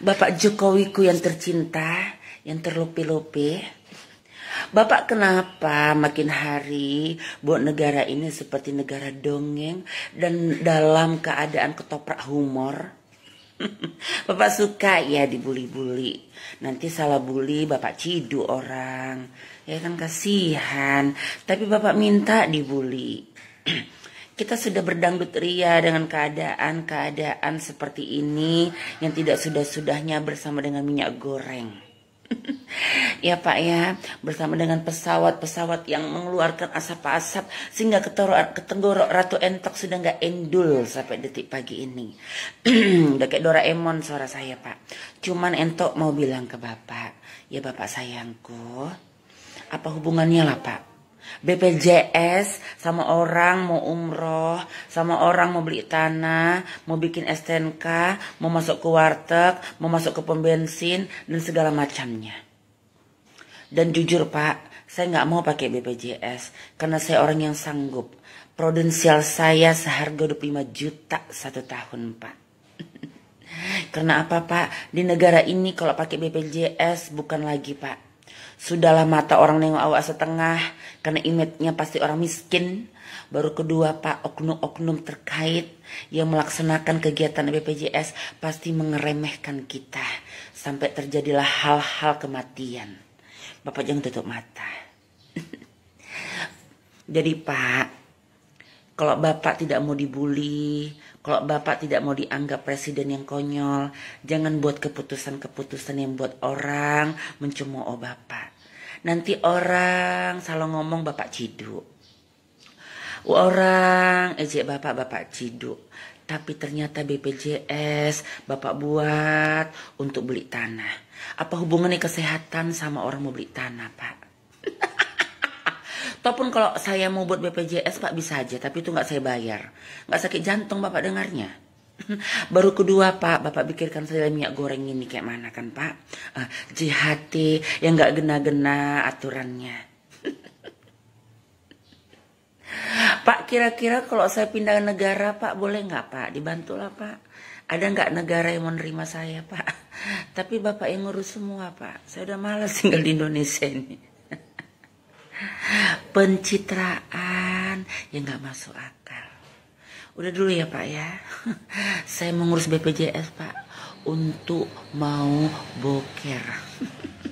Bapak Jokowi ku yang tercinta, yang terlupi lope Bapak kenapa makin hari buat negara ini seperti negara dongeng dan dalam keadaan ketoprak humor? Bapak suka ya dibully-bully. Nanti salah bully Bapak cidu orang. Ya kan kasihan. Tapi Bapak minta dibully. kita sudah berdangdut ria dengan keadaan-keadaan seperti ini yang tidak sudah-sudahnya bersama dengan minyak goreng. ya Pak ya, bersama dengan pesawat-pesawat yang mengeluarkan asap-asap sehingga ketenggorok Ratu Entok sudah nggak endul sampai detik pagi ini. Udah kayak Doraemon suara saya Pak. Cuman Entok mau bilang ke Bapak, ya Bapak sayangku, apa hubungannya lah Pak? BPJS sama orang mau umroh, sama orang mau beli tanah, mau bikin STNK, mau masuk ke warteg, mau masuk ke pembensin dan segala macamnya. Dan jujur Pak, saya nggak mau pakai BPJS karena saya orang yang sanggup. Prodensial saya seharga 25 juta satu tahun Pak. karena apa Pak? Di negara ini kalau pakai BPJS bukan lagi Pak Sudahlah mata orang nengok awak setengah karena imetnya pasti orang miskin. Baru kedua, Pak, oknum-oknum terkait yang melaksanakan kegiatan BPJS pasti mengeremehkan kita sampai terjadilah hal-hal kematian. Bapak jangan tutup mata. Jadi, Pak, kalau bapak tidak mau dibully, kalau bapak tidak mau dianggap presiden yang konyol, jangan buat keputusan-keputusan yang buat orang mencemooh bapak. Nanti orang salah ngomong bapak ciduk. Orang ejek bapak bapak ciduk. Tapi ternyata BPJS bapak buat untuk beli tanah. Apa hubungannya kesehatan sama orang mau beli tanah pak? Ataupun kalau saya mau buat BPJS Pak bisa aja, tapi itu nggak saya bayar. Nggak sakit jantung Bapak dengarnya. Baru kedua pak, bapak pikirkan saya minyak goreng ini kayak mana kan pak? Uh, ah, JHT yang nggak gena-gena aturannya. pak kira-kira kalau saya pindah negara pak boleh nggak pak? Dibantulah pak. Ada nggak negara yang menerima saya pak? Tapi bapak yang ngurus semua pak. Saya udah malas tinggal di Indonesia ini pencitraan yang nggak masuk akal. Udah dulu ya Pak ya. Saya mengurus BPJS Pak untuk mau boker.